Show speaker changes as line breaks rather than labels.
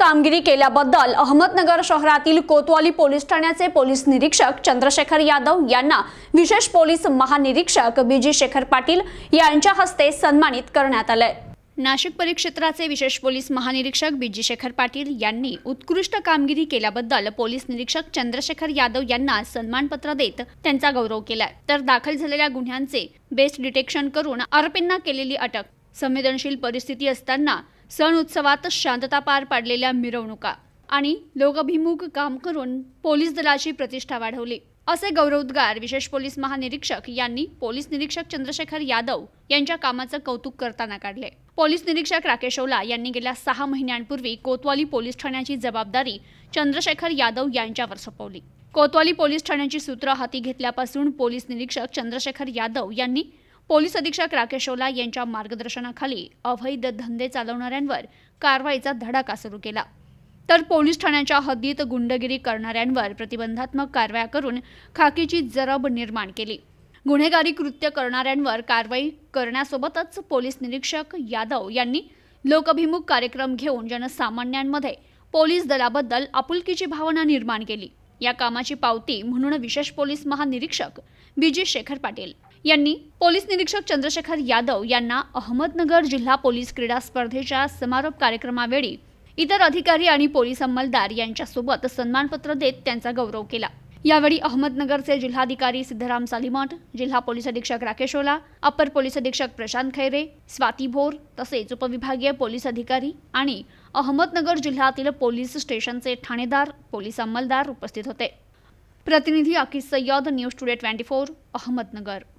कामगिरी केल्याबद्दल अहमदनगर शहरातील कोतवाली पोलीस ठाण्याचे पोलीस निरीक्षक चंद्रशेखर यादव यांना विशेष पोलीस महानिरीक्षक बीजी शेखर पाटील यांच्या हस्ते सन्मानित करण्यात आलंय नाशिक परिक्षेत्राचे विशेष पोलीस महानिरीक्षक बीजी शेखर पाटील यांनी उत्कृष्ट कामगिरी केल्याबद्दल पोलीस निरीक्षक चंद्रशेखर यादव यांना सन्मानपत्र देत त्यांचा गौरव केलाय तर दाखल झालेल्या गुन्ह्यांचे बेस्ट डिटेक्शन करून आरोपींना केलेली अटक संवेदनशील परिस्थिती असताना सण उत्सवात शांतता पार पाडलेल्या मिरवणुका आणि लोकभिमुख काम करून पोलीस दलाची प्रतिष्ठा वाढवली असे गौरवोद्गार विशेष पोलीस महानिरीक्षक यांनी पोलीस निरीक्षक चंद्रशेखर यादव यांच्या कामाचं कौतुक करताना काढले पोलीस निरीक्षक राकेश ओला यांनी गेल्या सहा महिन्यांपूर्वी कोतवाली पोलीस ठाण्याची जबाबदारी चंद्रशेखर यादव यांच्यावर सोपवली कोतवाली पोलीस ठाण्याची सूत्र हाती घेतल्यापासून पोलीस निरीक्षक चंद्रशेखर यादव यांनी पोलीस अधीक्षक राकेश ओला यांच्या मार्गदर्शनाखाली अवैध धंदे चालवणाऱ्यांवर कारवाईचा धडाका सुरू केला तर पोलीस ठाण्याच्या हद्दीत गुंडगिरी करणाऱ्यांवर प्रतिबंधात्मक कारवाया करून खाकीची जरब निर्माण केली गुन्हेगारी कृत्य करणाऱ्यांवर कारवाई करण्यासोबतच पोलीस निरीक्षक यादव यांनी लोकभिमुख कार्यक्रम घेऊन जनसामान्यांमध्ये पोलीस दलाबद्दल आपुलकीची भावना निर्माण केली या कामाची पावती म्हणून विशेष पोलीस महानिरीक्षक बी जी शेखर पाटील यांनी पोलीस निरीक्षक चंद्रशेखर यादव यांना अहमदनगर जिल्हा पोलीस क्रीडा स्पर्धेच्या समारोप कार्यक्रमावेळी इतर अधिकारी आणि पोलीस अंमलदार यांच्यासोबत सन्मानपत्र देत त्यांचा गौरव केला यावेळी अहमदनगरचे जिल्हाधिकारी सिद्धराम सालीमठ जिल्हा पोलीस अधीक्षक राकेश ओला अप्पर पोलीस अधीक्षक प्रशांत खैरे स्वाती भोर तसेच उपविभागीय पोलीस अधिकारी आणि अहमदनगर जिल्ह्यातील पोलीस स्टेशनचे ठाणेदार पोलीस अंमलदार उपस्थित होते प्रतिनिधी Akis Sayyad news today twenty four Ahmednagar